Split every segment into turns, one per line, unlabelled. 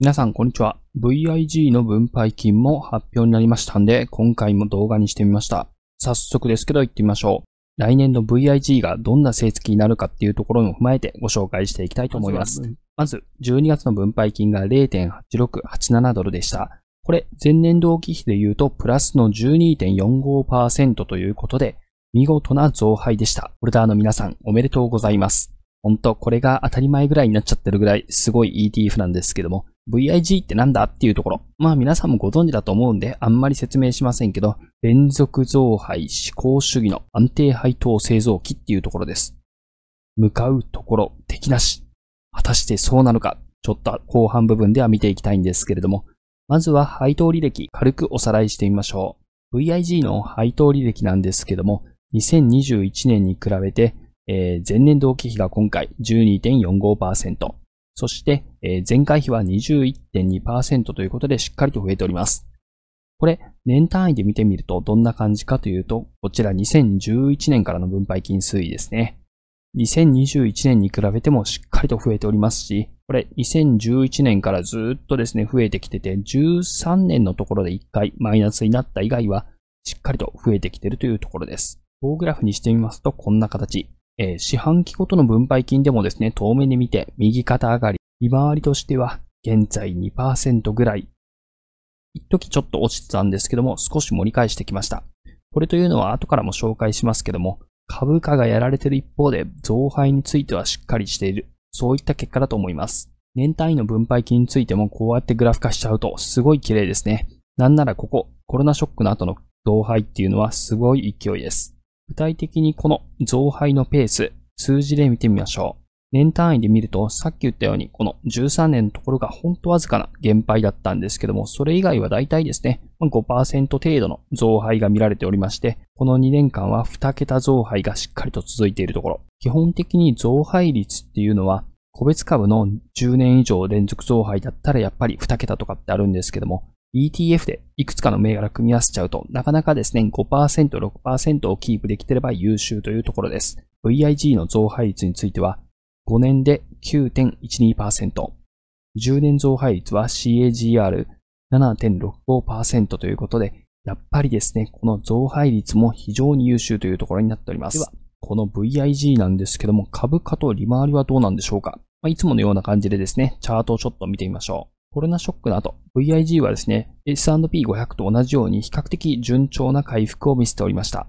皆さん、こんにちは。VIG の分配金も発表になりましたんで、今回も動画にしてみました。早速ですけど行ってみましょう。来年の VIG がどんな成績になるかっていうところも踏まえてご紹介していきたいと思います。まず、12月の分配金が0.8687ドルでした。これ、前年同期比で言うと、プラスの12.45%ということで、見事な増配でした。ホルダーの皆さん、おめでとうございます。ほんと、これが当たり前ぐらいになっちゃってるぐらい、すごい ETF なんですけども、VIG ってなんだっていうところ。まあ皆さんもご存知だと思うんで、あんまり説明しませんけど、連続増配思考主義の安定配当製造機っていうところです。向かうところ敵なし。果たしてそうなのか、ちょっと後半部分では見ていきたいんですけれども、まずは配当履歴、軽くおさらいしてみましょう。VIG の配当履歴なんですけども、2021年に比べて、えー、前年同期比が今回12.45%、そして、えー、前回比は21.2%ということでしっかりと増えております。これ、年単位で見てみるとどんな感じかというと、こちら2011年からの分配金推移ですね。2021年に比べてもしっかりと増えておりますし、これ2011年からずっとですね、増えてきてて、13年のところで1回マイナスになった以外は、しっかりと増えてきているというところです。棒グラフにしてみますと、こんな形。えー、四半期ごとの分配金でもですね、遠目に見て右肩上がり、利回りとしては現在2%ぐらい。一時ちょっと落ちてたんですけども、少し盛り返してきました。これというのは後からも紹介しますけども、株価がやられてる一方で、増配についてはしっかりしている。そういった結果だと思います。年単位の分配金についてもこうやってグラフ化しちゃうとすごい綺麗ですね。なんならここ、コロナショックの後の増配っていうのはすごい勢いです。具体的にこの増配のペース、数字で見てみましょう。年単位で見ると、さっき言ったように、この13年のところがほんとわずかな減配だったんですけども、それ以外は大体ですね、5%程度の増配が見られておりまして、この2年間は2桁増配がしっかりと続いているところ。基本的に増配率っていうのは、個別株の10年以上連続増配だったらやっぱり2桁とかってあるんですけども、ETF でいくつかの銘柄組み合わせちゃうと、なかなかですね、5%、6%をキープできてれば優秀というところです。VIG の増配率については、5年で9.12%、10年増配率は CAGR7.65% ということで、やっぱりですね、この増配率も非常に優秀というところになっております。では、この VIG なんですけども、株価と利回りはどうなんでしょうか、まあ、いつものような感じでですね、チャートをちょっと見てみましょう。コロナショックの後、VIG はですね、S&P500 と同じように比較的順調な回復を見せておりました。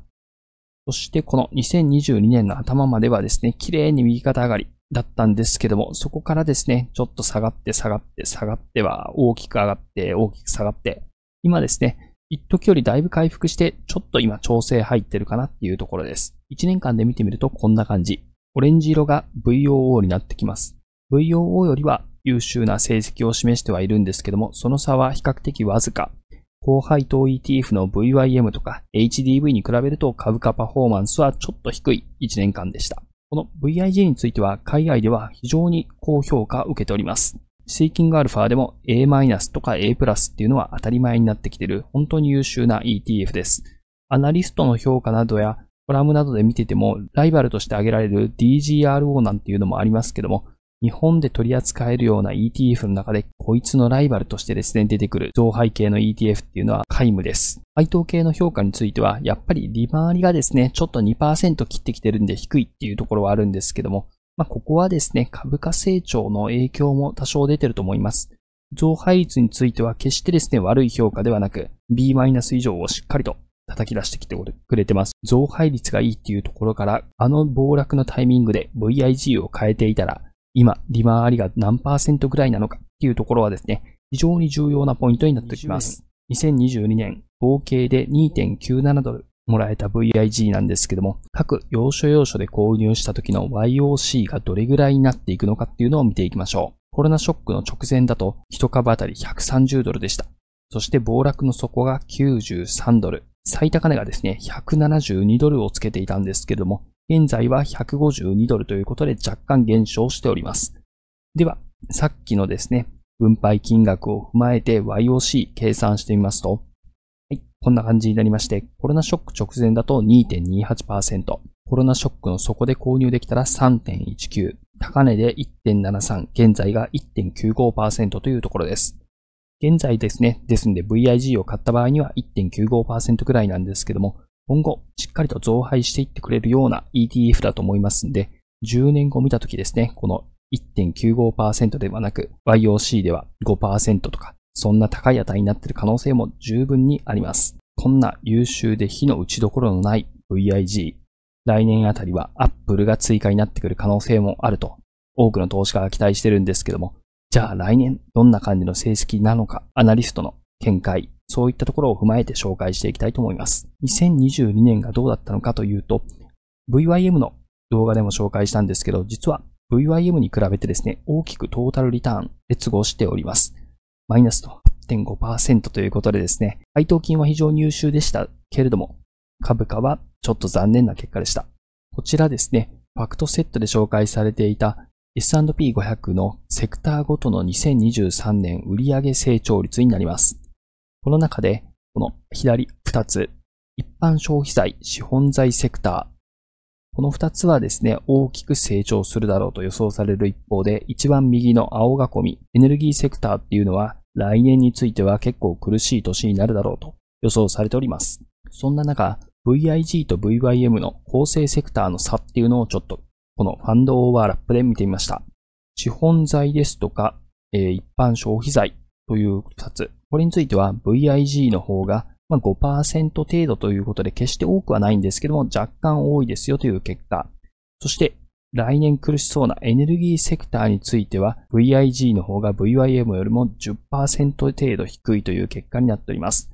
そしてこの2022年の頭まではですね、綺麗に右肩上がりだったんですけども、そこからですね、ちょっと下がって下がって下がっては大きく上がって大きく下がって、今ですね、一時よりだいぶ回復して、ちょっと今調整入ってるかなっていうところです。1年間で見てみるとこんな感じ。オレンジ色が VOO になってきます。VOO よりは優秀な成績を示してはいるんですけども、その差は比較的わずか。後輩等 ETF の VYM とか HDV に比べると株価パフォーマンスはちょっと低い1年間でした。この VIG については海外では非常に高評価を受けております。シーキングアルファでも A- とか A+, っていうのは当たり前になってきてる本当に優秀な ETF です。アナリストの評価などやコラムなどで見ててもライバルとして挙げられる DGRO なんていうのもありますけども、日本で取り扱えるような ETF の中で、こいつのライバルとしてですね、出てくる増配系の ETF っていうのは皆無です。配当系の評価については、やっぱり利回りがですね、ちょっと2%切ってきてるんで低いっていうところはあるんですけども、まあ、ここはですね、株価成長の影響も多少出てると思います。増配率については決してですね、悪い評価ではなく、B- 以上をしっかりと叩き出してきてくれてます。増配率がいいっていうところから、あの暴落のタイミングで VIG を変えていたら、今、利回りが何パーセントぐらいなのかっていうところはですね、非常に重要なポイントになってきます。2022年、合計で2.97ドルもらえた VIG なんですけども、各要所要所で購入した時の YOC がどれぐらいになっていくのかっていうのを見ていきましょう。コロナショックの直前だと1株あたり130ドルでした。そして暴落の底が93ドル。最高値がですね、172ドルをつけていたんですけども、現在は152ドルということで若干減少しております。では、さっきのですね、分配金額を踏まえて YOC 計算してみますと、はい、こんな感じになりまして、コロナショック直前だと2.28%、コロナショックの底で購入できたら3.19、高値で1.73、現在が1.95%というところです。現在ですね、ですんで VIG を買った場合には1.95%くらいなんですけども、今後、しっかりと増配していってくれるような ETF だと思いますんで、10年後見たときですね、この1.95%ではなく、YOC では5%とか、そんな高い値になっている可能性も十分にあります。こんな優秀で火の打ちどころのない VIG。来年あたりは Apple が追加になってくる可能性もあると、多くの投資家が期待してるんですけども、じゃあ来年どんな感じの成績なのか、アナリストの見解そういったところを踏まえて紹介していきたいと思います。2022年がどうだったのかというと、VYM の動画でも紹介したんですけど、実は VYM に比べてですね、大きくトータルリターン、劣後しております。マイナスと8.5%ということでですね、配当金は非常に優秀でしたけれども、株価はちょっと残念な結果でした。こちらですね、ファクトセットで紹介されていた S&P500 のセクターごとの2023年売上成長率になります。この中で、この左2つ、一般消費財、資本財セクター、この二つはですね、大きく成長するだろうと予想される一方で、一番右の青囲み、エネルギーセクターっていうのは、来年については結構苦しい年になるだろうと予想されております。そんな中、VIG と VYM の構成セクターの差っていうのをちょっと、このファンドオーバーラップで見てみました。資本財ですとか、えー、一般消費財、という2つ。これについては VIG の方がまあ、5%程度ということで、決して多くはないんですけども、若干多いですよという結果。そして、来年苦しそうなエネルギーセクターについては、VIG の方が VYM よりも10%程度低いという結果になっております。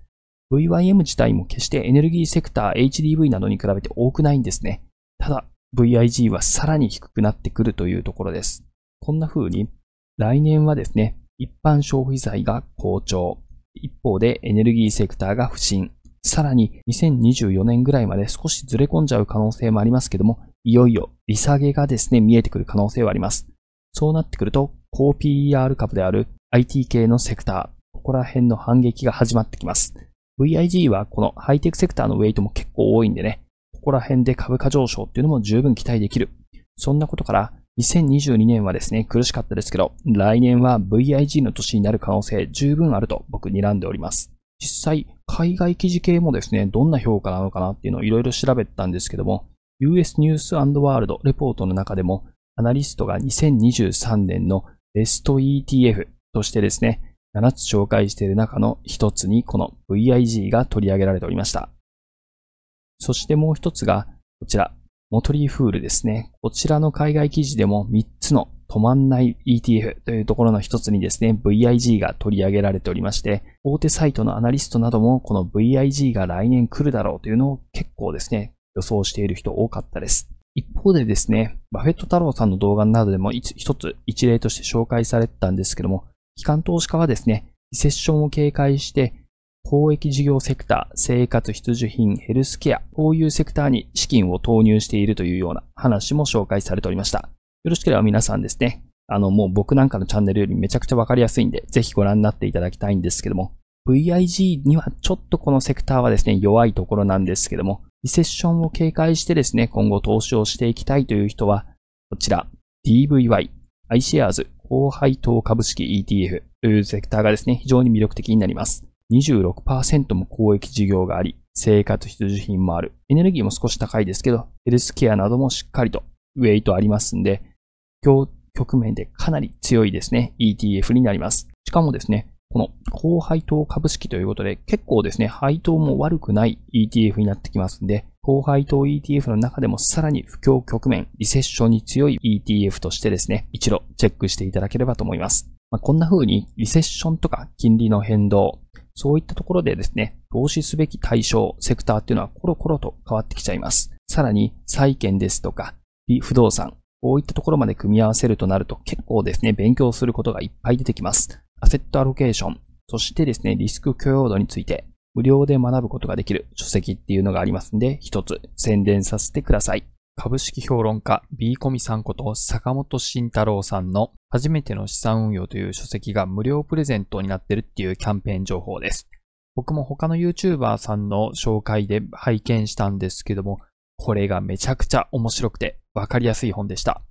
VYM 自体も決してエネルギーセクター HDV などに比べて多くないんですね。ただ、VIG はさらに低くなってくるというところです。こんな風に、来年はですね、一般消費財が好調。一方でエネルギーセクターが不振。さらに2024年ぐらいまで少しずれ込んじゃう可能性もありますけども、いよいよ利下げがですね、見えてくる可能性はあります。そうなってくると、高 PER 株である IT 系のセクター、ここら辺の反撃が始まってきます。VIG はこのハイテクセクターのウェイトも結構多いんでね、ここら辺で株価上昇っていうのも十分期待できる。そんなことから、2022年はですね、苦しかったですけど、来年は VIG の年になる可能性十分あると僕睨んでおります。実際、海外記事系もですね、どんな評価なのかなっていうのをいろいろ調べたんですけども、US ニュースワールドレポートの中でも、アナリストが2023年のベスト ETF としてですね、7つ紹介している中の1つにこの VIG が取り上げられておりました。そしてもう1つがこちら、モトリーフールですね。こちらの海外記事でも3つの止まんない ETF というところの一つにですね、VIG が取り上げられておりまして、大手サイトのアナリストなどもこの VIG が来年来るだろうというのを結構ですね、予想している人多かったです。一方でですね、バフェット太郎さんの動画などでも一つ一例として紹介されてたんですけども、機関投資家はですね、リセッションを警戒して公益事業セクター、生活必需品、ヘルスケア、こういうセクターに資金を投入しているというような話も紹介されておりました。よろしければ皆さんですね、あのもう僕なんかのチャンネルよりめちゃくちゃわかりやすいんで、ぜひご覧になっていただきたいんですけども、VIG にはちょっとこのセクターはですね、弱いところなんですけども、リセッションを警戒してですね、今後投資をしていきたいという人は、こちら、DVY、iShares、高配当株式 ETF というセクターがですね、非常に魅力的になります。26%も公益事業があり、生活必需品もある。エネルギーも少し高いですけど、ヘルスケアなどもしっかりとウェイトありますんで、強局面でかなり強いですね、ETF になります。しかもですね、この高配当株式ということで、結構ですね、配当も悪くない ETF になってきますんで、高配当 ETF の中でもさらに不況局面、リセッションに強い ETF としてですね、一度チェックしていただければと思います。まあ、こんな風にリセッションとか金利の変動、そういったところでですね、投資すべき対象、セクターっていうのはコロコロと変わってきちゃいます。さらに、債券ですとか、不動産、こういったところまで組み合わせるとなると結構ですね、勉強することがいっぱい出てきます。アセットアロケーション、そしてですね、リスク許容度について、無料で学ぶことができる書籍っていうのがありますんで、一つ宣伝させてください。株式評論家 B コミさんこと坂本慎太郎さんの初めての資産運用という書籍が無料プレゼントになってるっていうキャンペーン情報です。僕も他の YouTuber さんの紹介で拝見したんですけども、これがめちゃくちゃ面白くてわかりやすい本でした。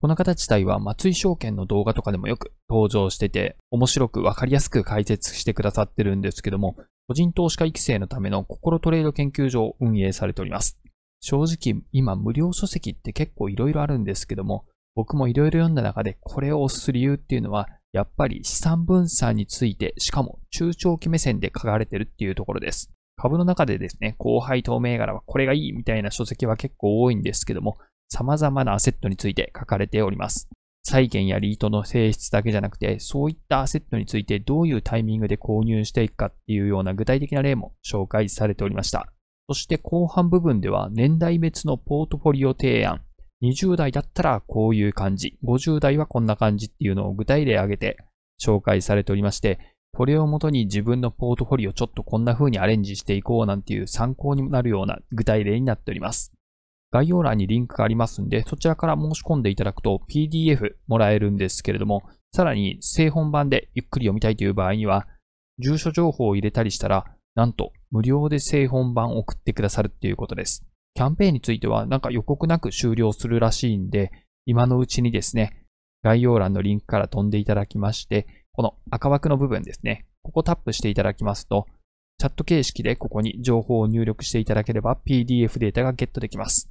この方自体は松井証券の動画とかでもよく登場してて、面白くわかりやすく解説してくださってるんですけども、個人投資家育成のための心トレード研究所を運営されております。正直、今無料書籍って結構いろいろあるんですけども、僕もいろいろ読んだ中でこれを推す理由っていうのは、やっぱり資産分散について、しかも中長期目線で書かれてるっていうところです。株の中でですね、後輩透明柄はこれがいいみたいな書籍は結構多いんですけども、様々なアセットについて書かれております。債券やリートの性質だけじゃなくて、そういったアセットについてどういうタイミングで購入していくかっていうような具体的な例も紹介されておりました。そして後半部分では年代別のポートフォリオ提案、20代だったらこういう感じ、50代はこんな感じっていうのを具体例挙げて紹介されておりまして、これをもとに自分のポートフォリオちょっとこんな風にアレンジしていこうなんていう参考になるような具体例になっております。概要欄にリンクがありますんで、そちらから申し込んでいただくと PDF もらえるんですけれども、さらに正本版でゆっくり読みたいという場合には、住所情報を入れたりしたら、なんと無料で正本版を送ってくださるっていうことです。キャンペーンについてはなんか予告なく終了するらしいんで、今のうちにですね、概要欄のリンクから飛んでいただきまして、この赤枠の部分ですね、ここタップしていただきますと、チャット形式でここに情報を入力していただければ PDF データがゲットできます。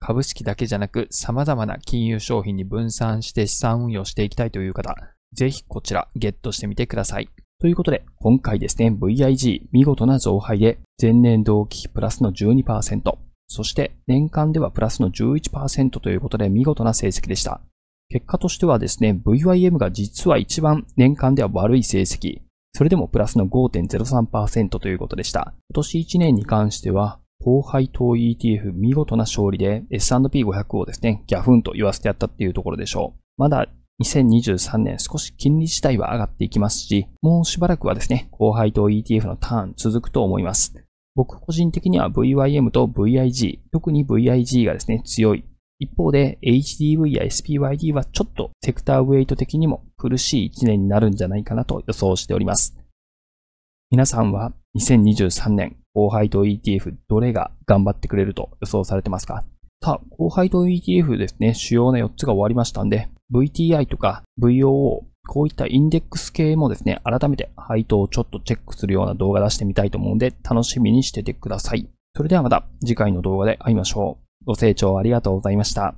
株式だけじゃなく様々な金融商品に分散して資産運用していきたいという方、ぜひこちらゲットしてみてください。ということで、今回ですね、VIG 見事な増配で前年同期プラスの12%、そして年間ではプラスの11%ということで見事な成績でした。結果としてはですね、v y m が実は一番年間では悪い成績。それでもプラスの5.03%ということでした。今年1年に関しては、後輩等 ETF 見事な勝利で S&P500 をですね、ギャフンと言わせてやったっていうところでしょう。まだ2023年少し金利自体は上がっていきますし、もうしばらくはですね、後輩と ETF のターン続くと思います。僕個人的には VYM と VIG、特に VIG がですね、強い。一方で HDV や SPYD はちょっとセクターウェイト的にも苦しい1年になるんじゃないかなと予想しております。皆さんは2023年、後輩と ETF どれが頑張ってくれると予想されてますかさあ、後輩と ETF ですね、主要な4つが終わりましたんで、VTI とか VOO、こういったインデックス系もですね、改めて配当をちょっとチェックするような動画出してみたいと思うんで、楽しみにしててください。それではまた次回の動画で会いましょう。ご清聴ありがとうございました。